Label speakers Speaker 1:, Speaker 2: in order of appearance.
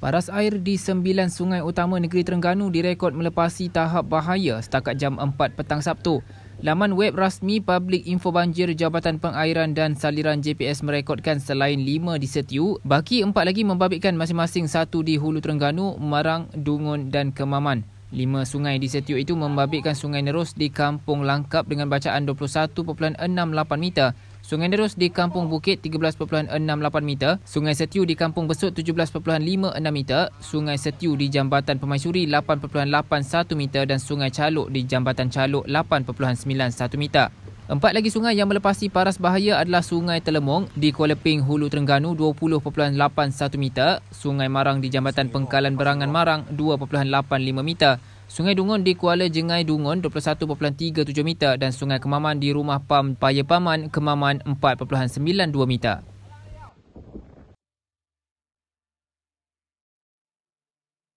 Speaker 1: Paras air di sembilan sungai utama negeri Terengganu direkod melepasi tahap bahaya setakat jam 4 petang Sabtu. Laman web rasmi Public Info Banjir Jabatan Pengairan dan Saliran JPS merekodkan selain lima di Setiu, baki empat lagi membabitkan masing-masing satu di Hulu Terengganu, Marang, Dungun dan Kemaman. Lima sungai di Setiu itu membabitkan Sungai Nerus di Kampung Langkap dengan bacaan 21.68 meter Sungai Nerus di Kampung Bukit 13.68 meter, Sungai Setiu di Kampung Besut 17.56 meter, Sungai Setiu di Jambatan Pemaisuri 8.81 meter dan Sungai Caluk di Jambatan Caluk 8.91 meter. Empat lagi sungai yang melepasi paras bahaya adalah Sungai Telemong di Kuala Ping Hulu Terengganu 20.81 meter, Sungai Marang di Jambatan Pengkalan Berangan Marang 2.85 meter Sungai Dungun di Kuala Jengai Dungun 21.37 meter dan Sungai Kemaman di Rumah Pam Paya Paman Kemaman 4.92 meter.